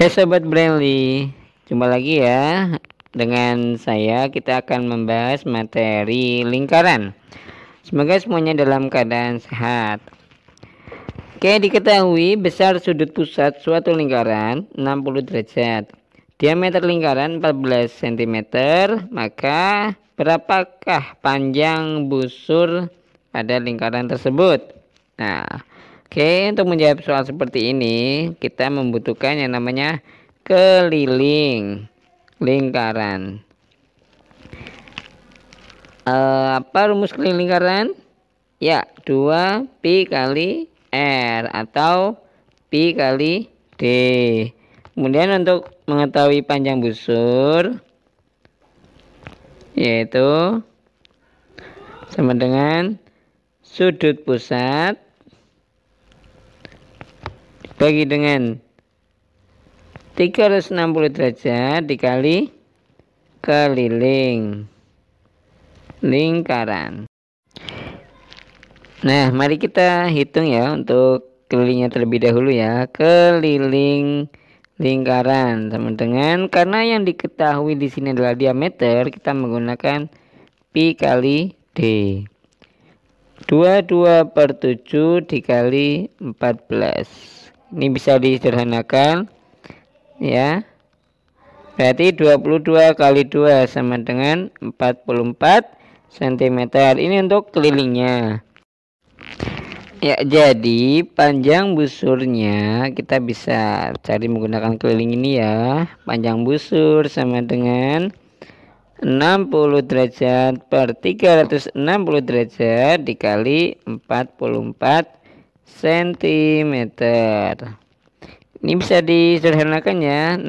Oke sobat Brandly, jumpa lagi ya dengan saya kita akan membahas materi lingkaran. Semoga semuanya dalam keadaan sehat. Oke, diketahui besar sudut pusat suatu lingkaran 60 derajat. Diameter lingkaran 14 cm, maka berapakah panjang busur pada lingkaran tersebut? Nah, Oke, untuk menjawab soal seperti ini, kita membutuhkan yang namanya keliling lingkaran. E, apa rumus keliling lingkaran? Ya, 2 pi kali r atau pi kali d. Kemudian untuk mengetahui panjang busur yaitu sama dengan sudut pusat bagi dengan 360 derajat dikali keliling lingkaran. Nah, mari kita hitung ya untuk kelilingnya terlebih dahulu ya. Keliling lingkaran sama dengan karena yang diketahui di sini adalah diameter, kita menggunakan pi kali d. 22 per 7 dikali 14 ini bisa disederhanakan ya berarti 22 kali 2 sama dengan 44 cm ini untuk kelilingnya ya jadi panjang busurnya kita bisa cari menggunakan keliling ini ya panjang busur sama dengan 60 derajat per 360 derajat dikali 44 cm ini bisa disederhanakan ya 60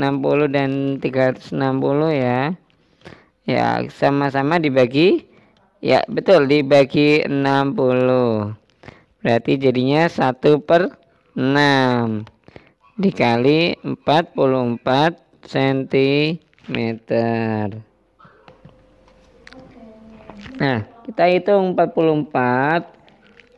dan 360 ya ya sama-sama dibagi ya betul dibagi 60 berarti jadinya 1 per 6 dikali 44 cm nah kita hitung 44